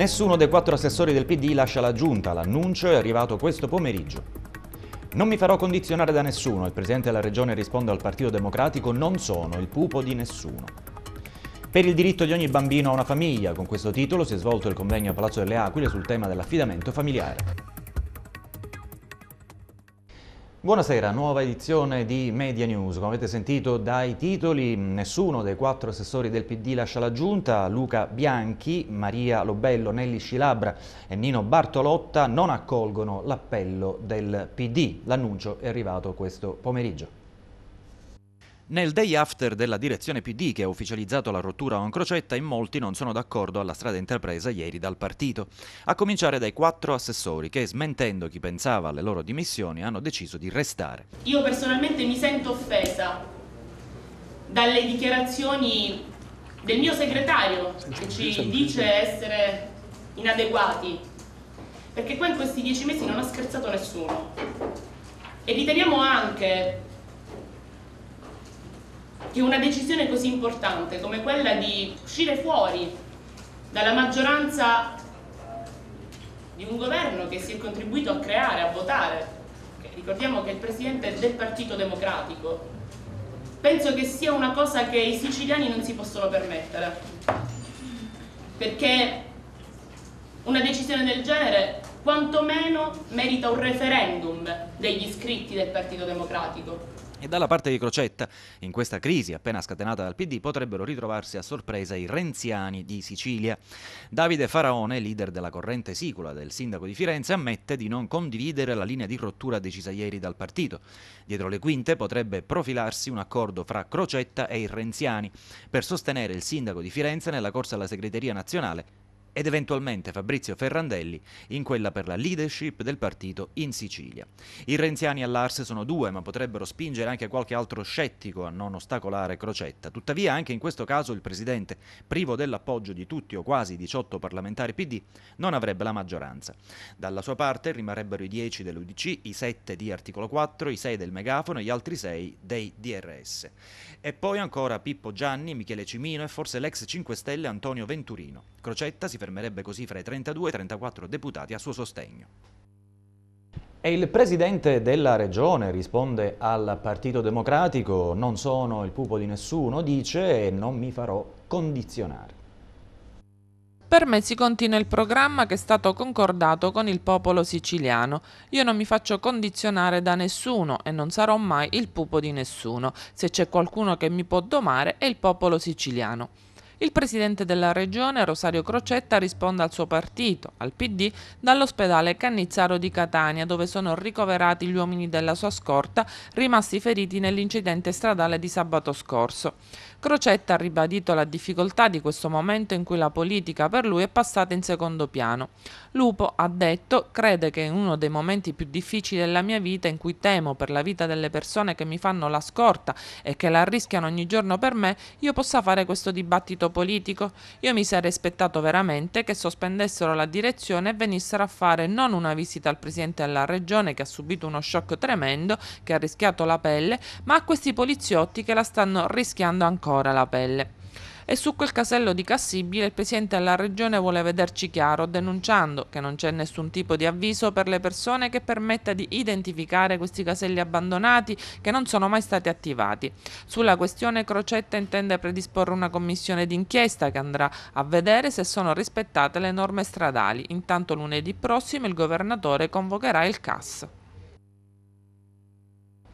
Nessuno dei quattro assessori del PD lascia la giunta, l'annuncio è arrivato questo pomeriggio. Non mi farò condizionare da nessuno, il Presidente della Regione risponde al Partito Democratico, non sono il pupo di nessuno. Per il diritto di ogni bambino a una famiglia, con questo titolo si è svolto il convegno a Palazzo delle Aquile sul tema dell'affidamento familiare. Buonasera, nuova edizione di Media News. Come avete sentito dai titoli, nessuno dei quattro assessori del PD lascia la giunta. Luca Bianchi, Maria Lobello, Nelli Scilabra e Nino Bartolotta non accolgono l'appello del PD. L'annuncio è arrivato questo pomeriggio. Nel day after della direzione PD che ha ufficializzato la rottura a Crocetta, in molti non sono d'accordo alla strada intrapresa ieri dal partito, a cominciare dai quattro assessori che smentendo chi pensava alle loro dimissioni hanno deciso di restare. Io personalmente mi sento offesa dalle dichiarazioni del mio segretario che ci dice essere inadeguati, perché qua in questi dieci mesi non ha scherzato nessuno e riteniamo anche che una decisione così importante come quella di uscire fuori dalla maggioranza di un governo che si è contribuito a creare, a votare, ricordiamo che è il presidente del Partito Democratico, penso che sia una cosa che i siciliani non si possono permettere, perché una decisione del genere quantomeno merita un referendum degli iscritti del Partito Democratico, e dalla parte di Crocetta, in questa crisi appena scatenata dal PD, potrebbero ritrovarsi a sorpresa i renziani di Sicilia. Davide Faraone, leader della corrente sicula del sindaco di Firenze, ammette di non condividere la linea di rottura decisa ieri dal partito. Dietro le quinte potrebbe profilarsi un accordo fra Crocetta e i renziani per sostenere il sindaco di Firenze nella corsa alla segreteria nazionale ed eventualmente Fabrizio Ferrandelli in quella per la leadership del partito in Sicilia. I renziani all'Ars sono due, ma potrebbero spingere anche qualche altro scettico a non ostacolare Crocetta. Tuttavia, anche in questo caso il presidente, privo dell'appoggio di tutti o quasi 18 parlamentari PD, non avrebbe la maggioranza. Dalla sua parte rimarrebbero i 10 dell'UDC, i 7 di articolo 4, i 6 del megafono e gli altri 6 dei DRS. E poi ancora Pippo Gianni, Michele Cimino e forse l'ex 5 Stelle Antonio Venturino. Crocetta si fermerebbe così fra i 32 e i 34 deputati a suo sostegno. E il presidente della regione risponde al Partito Democratico, non sono il pupo di nessuno, dice e non mi farò condizionare. Per me si continua il programma che è stato concordato con il popolo siciliano. Io non mi faccio condizionare da nessuno e non sarò mai il pupo di nessuno. Se c'è qualcuno che mi può domare è il popolo siciliano. Il presidente della regione, Rosario Crocetta, risponde al suo partito, al PD, dall'ospedale Cannizzaro di Catania, dove sono ricoverati gli uomini della sua scorta rimasti feriti nell'incidente stradale di sabato scorso. Crocetta ha ribadito la difficoltà di questo momento in cui la politica per lui è passata in secondo piano. Lupo ha detto crede che in uno dei momenti più difficili della mia vita in cui temo per la vita delle persone che mi fanno la scorta e che la rischiano ogni giorno per me, io possa fare questo dibattito politico. Io mi sarei aspettato veramente che sospendessero la direzione e venissero a fare non una visita al presidente della regione che ha subito uno shock tremendo, che ha rischiato la pelle, ma a questi poliziotti che la stanno rischiando ancora ancora la pelle. E su quel casello di Cassibile il Presidente della Regione vuole vederci chiaro, denunciando che non c'è nessun tipo di avviso per le persone che permetta di identificare questi caselli abbandonati che non sono mai stati attivati. Sulla questione Crocetta intende predisporre una commissione d'inchiesta che andrà a vedere se sono rispettate le norme stradali. Intanto lunedì prossimo il Governatore convocherà il CAS.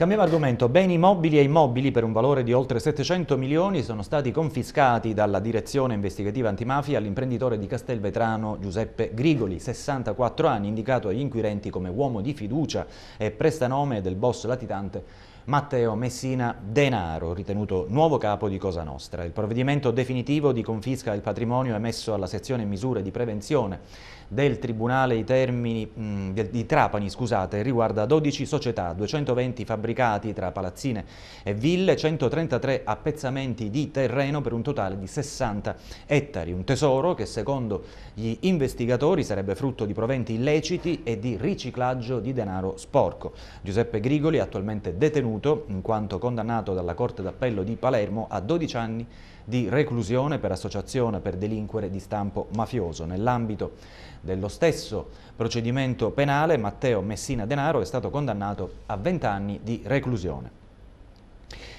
Cambiamo argomento. Beni mobili e immobili per un valore di oltre 700 milioni sono stati confiscati dalla direzione investigativa antimafia all'imprenditore di Castelvetrano Giuseppe Grigoli, 64 anni, indicato agli inquirenti come uomo di fiducia e prestanome del boss latitante Matteo Messina Denaro, ritenuto nuovo capo di Cosa Nostra. Il provvedimento definitivo di confisca del patrimonio emesso alla sezione misure di prevenzione del Tribunale di, Termini, mm, di Trapani scusate, riguarda 12 società, 220 fabbricati tra palazzine e ville, 133 appezzamenti di terreno per un totale di 60 ettari. Un tesoro che secondo gli investigatori sarebbe frutto di proventi illeciti e di riciclaggio di denaro sporco. Giuseppe Grigoli attualmente detenuto detenuto, in quanto condannato dalla Corte d'Appello di Palermo a 12 anni di reclusione per associazione per delinquere di stampo mafioso. Nell'ambito dello stesso procedimento penale, Matteo Messina Denaro è stato condannato a 20 anni di reclusione.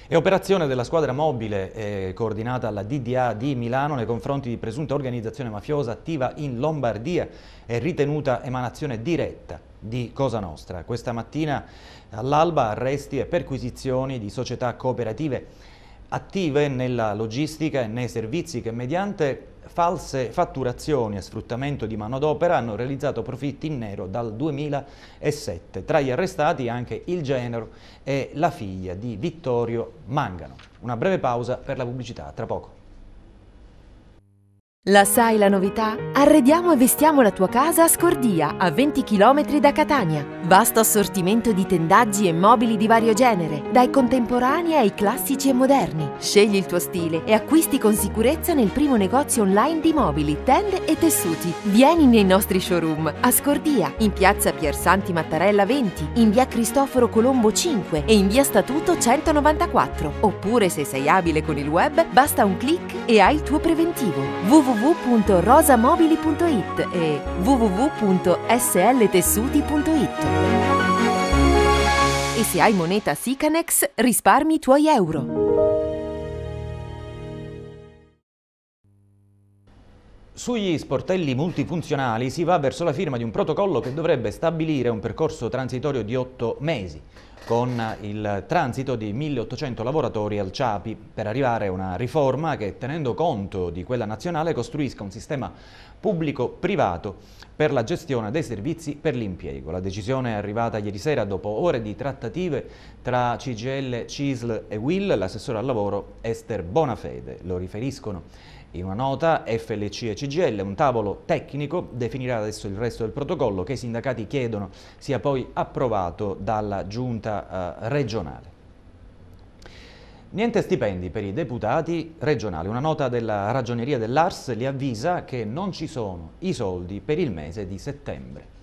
È operazione della squadra mobile eh, coordinata alla DDA di Milano nei confronti di presunta organizzazione mafiosa attiva in Lombardia e ritenuta emanazione diretta di Cosa Nostra. Questa mattina all'alba arresti e perquisizioni di società cooperative attive nella logistica e nei servizi che mediante false fatturazioni e sfruttamento di manodopera hanno realizzato profitti in nero dal 2007. Tra gli arrestati anche il genero e la figlia di Vittorio Mangano. Una breve pausa per la pubblicità, tra poco. La sai la novità? Arrediamo e vestiamo la tua casa a Scordia, a 20 km da Catania. Vasto assortimento di tendaggi e mobili di vario genere, dai contemporanei ai classici e moderni. Scegli il tuo stile e acquisti con sicurezza nel primo negozio online di mobili, tende e tessuti. Vieni nei nostri showroom a Scordia, in piazza Piersanti Mattarella 20, in via Cristoforo Colombo 5 e in via Statuto 194. Oppure se sei abile con il web, basta un clic e hai il tuo preventivo. www www.rosamobili.it e www.sltessuti.it. E se hai moneta Sicanex, risparmi i tuoi euro. Sugli sportelli multifunzionali si va verso la firma di un protocollo che dovrebbe stabilire un percorso transitorio di otto mesi, con il transito di 1800 lavoratori al CIAPI, per arrivare a una riforma che, tenendo conto di quella nazionale, costruisca un sistema pubblico-privato per la gestione dei servizi per l'impiego. La decisione è arrivata ieri sera dopo ore di trattative tra CGL, CISL e WIL, l'assessore al lavoro Esther Bonafede, lo riferiscono in una nota FLC e CGL, un tavolo tecnico definirà adesso il resto del protocollo che i sindacati chiedono sia poi approvato dalla giunta eh, regionale. Niente stipendi per i deputati regionali. Una nota della ragioneria dell'Ars li avvisa che non ci sono i soldi per il mese di settembre.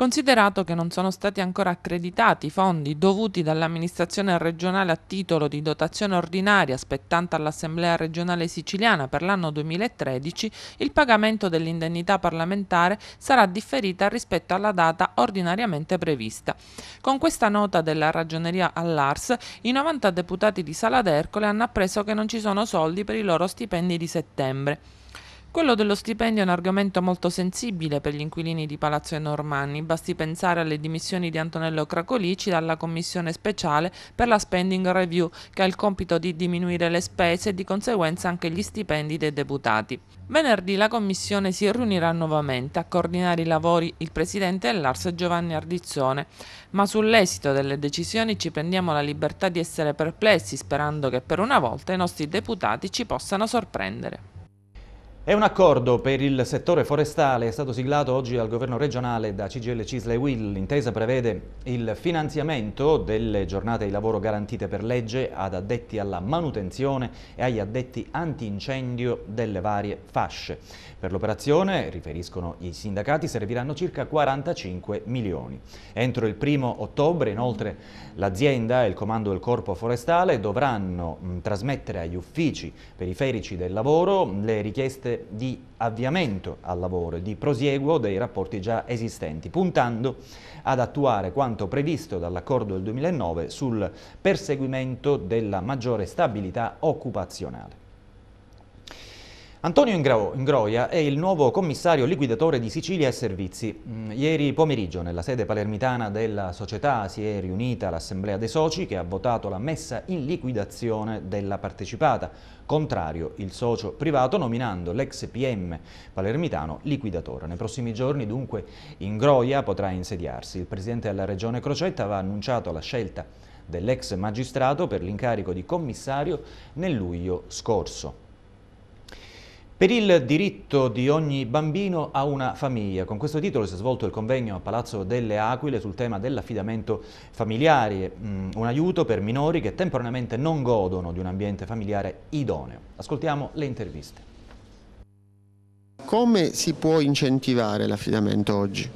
Considerato che non sono stati ancora accreditati i fondi dovuti dall'amministrazione regionale a titolo di dotazione ordinaria spettante all'Assemblea regionale siciliana per l'anno 2013, il pagamento dell'indennità parlamentare sarà differita rispetto alla data ordinariamente prevista. Con questa nota della ragioneria all'ARS, i 90 deputati di Sala d'Ercole hanno appreso che non ci sono soldi per i loro stipendi di settembre. Quello dello stipendio è un argomento molto sensibile per gli inquilini di Palazzo Normanni, basti pensare alle dimissioni di Antonello Cracolici dalla commissione speciale per la spending review che ha il compito di diminuire le spese e di conseguenza anche gli stipendi dei deputati. Venerdì la commissione si riunirà nuovamente a coordinare i lavori il presidente dell'Ars Giovanni Ardizzone, ma sull'esito delle decisioni ci prendiamo la libertà di essere perplessi sperando che per una volta i nostri deputati ci possano sorprendere. È un accordo per il settore forestale, è stato siglato oggi dal governo regionale da CGL Cisle Will. L'intesa prevede il finanziamento delle giornate di lavoro garantite per legge ad addetti alla manutenzione e agli addetti antincendio delle varie fasce. Per l'operazione, riferiscono i sindacati, serviranno circa 45 milioni. Entro il primo ottobre, inoltre, l'azienda e il comando del corpo forestale dovranno mh, trasmettere agli uffici periferici del lavoro le richieste di avviamento al lavoro e di prosieguo dei rapporti già esistenti, puntando ad attuare quanto previsto dall'accordo del 2009 sul perseguimento della maggiore stabilità occupazionale. Antonio Ingroia è il nuovo commissario liquidatore di Sicilia e Servizi. Mm, ieri pomeriggio nella sede palermitana della società si è riunita l'assemblea dei soci che ha votato la messa in liquidazione della partecipata, contrario il socio privato nominando l'ex PM palermitano liquidatore. Nei prossimi giorni dunque Ingroia potrà insediarsi. Il presidente della regione Crocetta aveva annunciato la scelta dell'ex magistrato per l'incarico di commissario nel luglio scorso. Per il diritto di ogni bambino a una famiglia, con questo titolo si è svolto il convegno a Palazzo delle Aquile sul tema dell'affidamento familiare, mm, un aiuto per minori che temporaneamente non godono di un ambiente familiare idoneo. Ascoltiamo le interviste. Come si può incentivare l'affidamento oggi?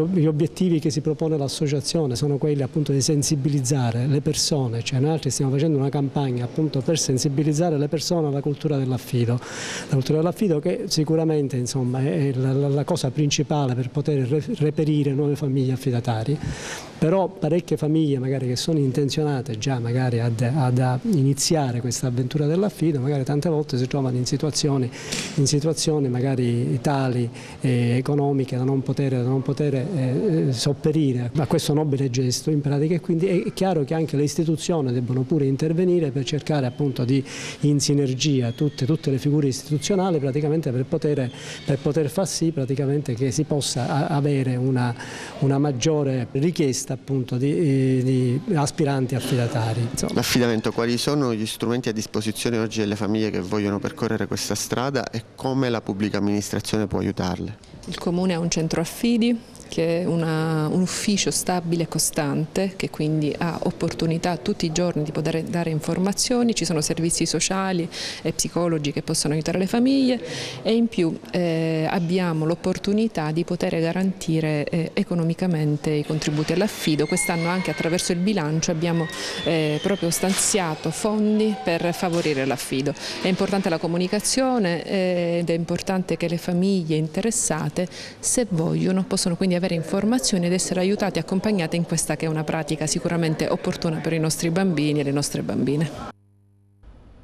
gli obiettivi che si propone l'associazione sono quelli appunto di sensibilizzare le persone, cioè noi stiamo facendo una campagna appunto per sensibilizzare le persone alla cultura dell'affido, la cultura dell'affido che sicuramente insomma, è la, la, cosa principale per poter reperire nuove famiglie affidatarie però parecchie famiglie magari che sono intenzionate già magari ad, ad iniziare questa avventura dell'affido magari tante volte si trovano in situazioni, in situazioni magari tali eh, economiche da non poter, da non poter eh, eh, sopperire a questo nobile gesto in pratica e quindi è chiaro che anche le istituzioni debbono pure intervenire per cercare appunto di in sinergia tutte, tutte le figure istituzionali praticamente per poter, per poter far sì che si possa avere una, una maggiore richiesta tratta appunto di, di aspiranti affidatari. L'affidamento, quali sono gli strumenti a disposizione oggi delle famiglie che vogliono percorrere questa strada e come la pubblica amministrazione può aiutarle? Il comune ha un centro affidi, perché una, un ufficio stabile e costante che quindi ha opportunità tutti i giorni di poter dare informazioni, ci sono servizi sociali e psicologi che possono aiutare le famiglie e in più eh, abbiamo l'opportunità di poter garantire eh, economicamente i contributi all'affido. Quest'anno anche attraverso il bilancio abbiamo eh, proprio stanziato fondi per favorire l'affido. È importante la comunicazione eh, ed è importante che le famiglie interessate se vogliono possono quindi avere avere informazioni ed essere aiutati e accompagnati in questa che è una pratica sicuramente opportuna per i nostri bambini e le nostre bambine.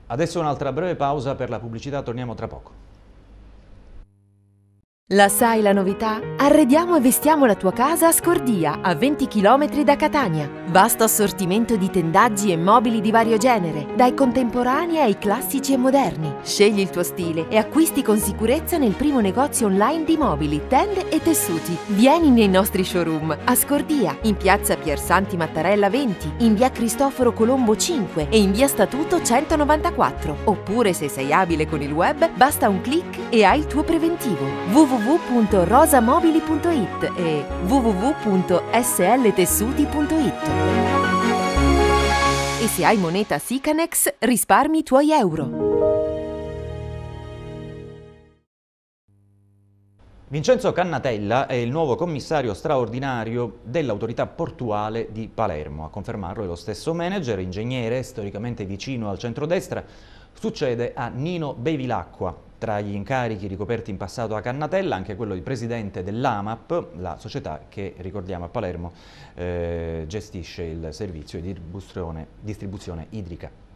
Adesso un'altra breve pausa per la pubblicità, torniamo tra poco. La sai la novità? Arrediamo e vestiamo la tua casa a Scordia, a 20 km da Catania. Vasto assortimento di tendaggi e mobili di vario genere, dai contemporanei ai classici e moderni. Scegli il tuo stile e acquisti con sicurezza nel primo negozio online di mobili, tende e tessuti. Vieni nei nostri showroom a Scordia, in piazza Piersanti Mattarella 20, in via Cristoforo Colombo 5 e in via Statuto 194. Oppure se sei abile con il web, basta un clic e hai il tuo preventivo. www www.rosamobili.it e www.sltessuti.it. E se hai moneta Sicanex, risparmi i tuoi euro. Vincenzo Cannatella è il nuovo commissario straordinario dell'autorità portuale di Palermo. A confermarlo è lo stesso manager, ingegnere, storicamente vicino al centrodestra. Succede a Nino Bevilacqua, tra gli incarichi ricoperti in passato a Cannatella anche quello di presidente dell'AMAP, la società che ricordiamo a Palermo eh, gestisce il servizio di distribuzione, distribuzione idrica.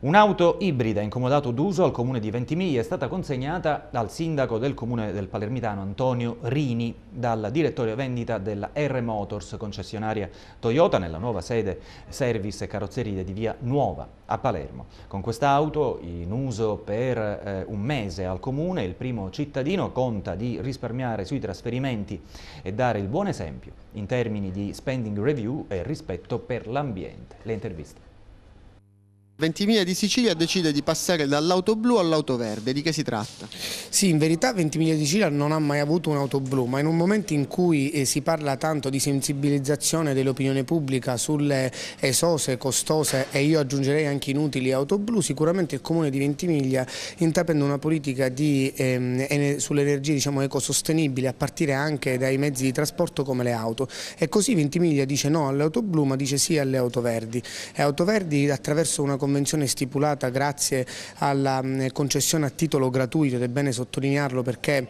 Un'auto ibrida in d'uso al comune di Ventimiglia è stata consegnata dal sindaco del comune del Palermitano Antonio Rini dal direttore vendita della R Motors concessionaria Toyota nella nuova sede service e carrozzeria di via Nuova a Palermo. Con quest'auto in uso per eh, un mese al comune il primo cittadino conta di risparmiare sui trasferimenti e dare il buon esempio in termini di spending review e rispetto per l'ambiente. Le interviste. Ventimiglia di Sicilia decide di passare dall'auto blu all'auto verde, di che si tratta? Sì, in verità Ventimiglia di Sicilia non ha mai avuto un'auto blu, ma in un momento in cui eh, si parla tanto di sensibilizzazione dell'opinione pubblica sulle esose, eh, costose e io aggiungerei anche inutili auto blu, sicuramente il comune di Ventimiglia intraprende una politica ehm, sull'energia diciamo, ecosostenibile a partire anche dai mezzi di trasporto come le auto e così Ventimiglia dice no alle auto blu ma dice sì alle auto verdi e auto verdi attraverso una comunità convenzione stipulata grazie alla mm, concessione a titolo gratuito ed è bene sottolinearlo perché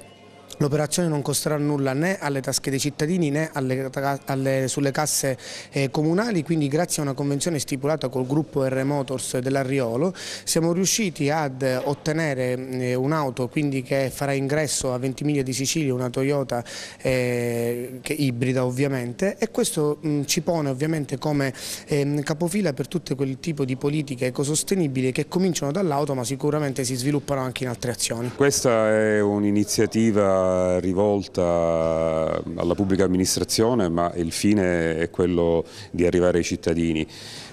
L'operazione non costerà nulla né alle tasche dei cittadini né alle, alle, sulle casse eh, comunali, quindi grazie a una convenzione stipulata col gruppo R Motors dell'Ariolo siamo riusciti ad ottenere eh, un'auto che farà ingresso a 20 miglia di Sicilia, una Toyota eh, ibrida ovviamente e questo mh, mm, ci pone ovviamente come ehm, capofila per tutto quel tipo di politiche ecosostenibili che cominciano dall'auto ma sicuramente si sviluppano anche in altre azioni. Questa è un'iniziativa rivolta alla pubblica amministrazione ma il fine è quello di arrivare ai cittadini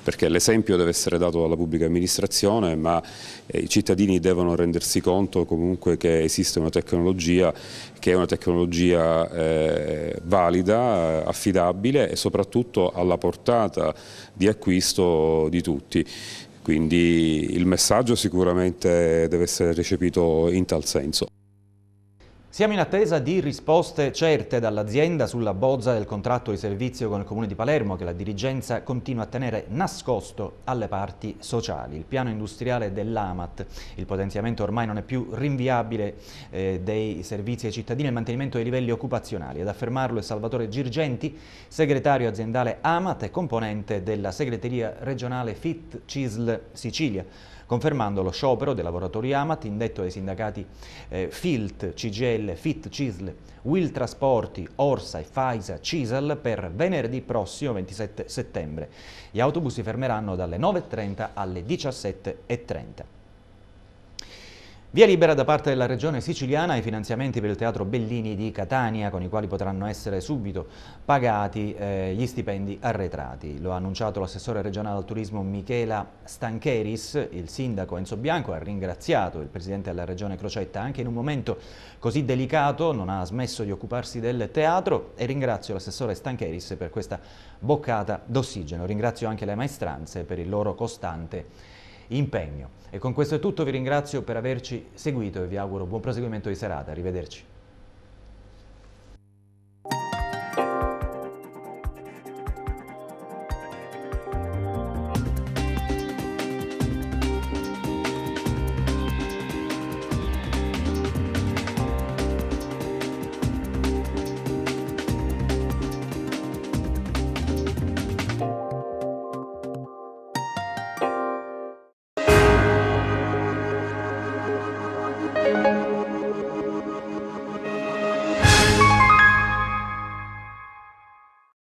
perché l'esempio deve essere dato dalla pubblica amministrazione ma eh, i cittadini devono rendersi conto comunque che esiste una tecnologia che è una tecnologia eh, valida, affidabile e soprattutto alla portata di acquisto di tutti. Quindi il messaggio sicuramente deve essere recepito in tal senso. Siamo in attesa di risposte certe dall'azienda sulla bozza del contratto di servizio con il Comune di Palermo che la dirigenza continua a tenere nascosto alle parti sociali. Il piano industriale dell'AMAT, il potenziamento ormai non è più rinviabile eh, dei servizi ai cittadini e il mantenimento dei livelli occupazionali. Ad affermarlo è Salvatore Girgenti, segretario aziendale AMAT e componente della segreteria regionale FIT CISL Sicilia confermando lo sciopero dei lavoratori Amat indetto dai sindacati eh, FILT, CGL, FIT, CISL, WIL Trasporti, Orsa e Pfizer, CISL per venerdì prossimo 27 settembre. Gli autobus si fermeranno dalle 9.30 alle 17.30. Via libera da parte della Regione siciliana ai finanziamenti per il Teatro Bellini di Catania, con i quali potranno essere subito pagati eh, gli stipendi arretrati. Lo ha annunciato l'assessore regionale al turismo Michela Stancheris, il sindaco Enzo Bianco ha ringraziato il presidente della Regione Crocetta anche in un momento così delicato, non ha smesso di occuparsi del teatro e ringrazio l'assessore Stancheris per questa boccata d'ossigeno. Ringrazio anche le maestranze per il loro costante impegno. E con questo è tutto, vi ringrazio per averci seguito e vi auguro buon proseguimento di serata. Arrivederci.